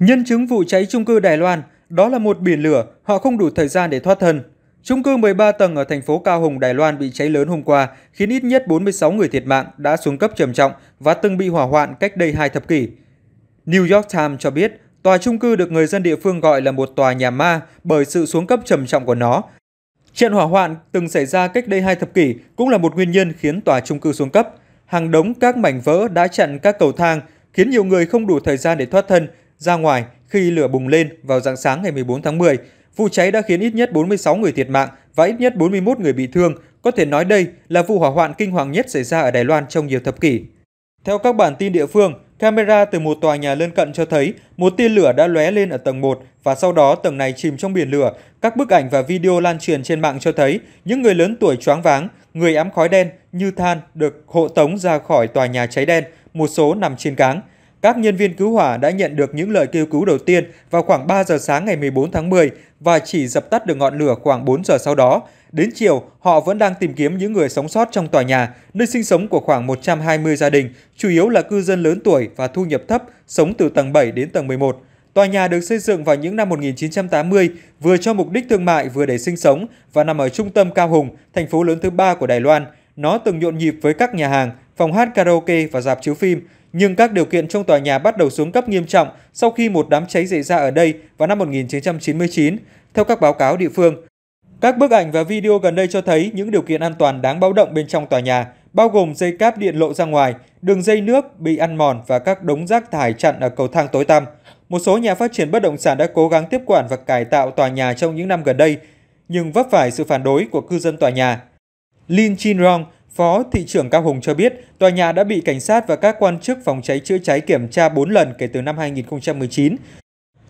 Nhân chứng vụ cháy trung cư Đài Loan, đó là một biển lửa, họ không đủ thời gian để thoát thân. Trung cư 13 tầng ở thành phố Cao Hùng, Đài Loan bị cháy lớn hôm qua, khiến ít nhất 46 người thiệt mạng đã xuống cấp trầm trọng và từng bị hỏa hoạn cách đây hai thập kỷ. New York Times cho biết, tòa trung cư được người dân địa phương gọi là một tòa nhà ma bởi sự xuống cấp trầm trọng của nó. Trận hỏa hoạn từng xảy ra cách đây hai thập kỷ cũng là một nguyên nhân khiến tòa trung cư xuống cấp. Hàng đống các mảnh vỡ đã chặn các cầu thang, khiến nhiều người không đủ thời gian để thoát thân, ra ngoài khi lửa bùng lên vào dạng sáng ngày 14 tháng 10. Vụ cháy đã khiến ít nhất 46 người thiệt mạng và ít nhất 41 người bị thương. Có thể nói đây là vụ hỏa hoạn kinh hoàng nhất xảy ra ở Đài Loan trong nhiều thập kỷ. Theo các bản tin địa phương, camera từ một tòa nhà lân cận cho thấy một tia lửa đã lóe lên ở tầng 1 và sau đó tầng này chìm trong biển lửa. Các bức ảnh và video lan truyền trên mạng cho thấy những người lớn tuổi choáng váng, người ám khói đen như than được hộ tống ra khỏi tòa nhà cháy đen, một số nằm trên cáng các nhân viên cứu hỏa đã nhận được những lời kêu cứu đầu tiên vào khoảng 3 giờ sáng ngày 14 tháng 10 và chỉ dập tắt được ngọn lửa khoảng 4 giờ sau đó. Đến chiều, họ vẫn đang tìm kiếm những người sống sót trong tòa nhà, nơi sinh sống của khoảng 120 gia đình, chủ yếu là cư dân lớn tuổi và thu nhập thấp, sống từ tầng 7 đến tầng 11. Tòa nhà được xây dựng vào những năm 1980, vừa cho mục đích thương mại vừa để sinh sống và nằm ở trung tâm Cao Hùng, thành phố lớn thứ ba của Đài Loan. Nó từng nhộn nhịp với các nhà hàng, phòng hát karaoke và dạp chiếu phim, nhưng các điều kiện trong tòa nhà bắt đầu xuống cấp nghiêm trọng sau khi một đám cháy xảy ra ở đây vào năm 1999, theo các báo cáo địa phương. Các bức ảnh và video gần đây cho thấy những điều kiện an toàn đáng báo động bên trong tòa nhà, bao gồm dây cáp điện lộ ra ngoài, đường dây nước bị ăn mòn và các đống rác thải chặn ở cầu thang tối tăm. Một số nhà phát triển bất động sản đã cố gắng tiếp quản và cải tạo tòa nhà trong những năm gần đây, nhưng vấp phải sự phản đối của cư dân tòa nhà. Lin Chin Rong, Phó Thị trưởng Cao Hùng cho biết, tòa nhà đã bị cảnh sát và các quan chức phòng cháy chữa cháy kiểm tra 4 lần kể từ năm 2019.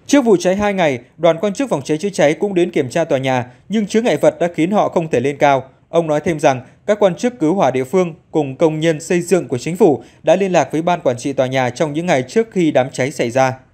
Trước vụ cháy 2 ngày, đoàn quan chức phòng cháy chữa cháy cũng đến kiểm tra tòa nhà, nhưng chứa ngại vật đã khiến họ không thể lên cao. Ông nói thêm rằng, các quan chức cứu hỏa địa phương cùng công nhân xây dựng của chính phủ đã liên lạc với ban quản trị tòa nhà trong những ngày trước khi đám cháy xảy ra.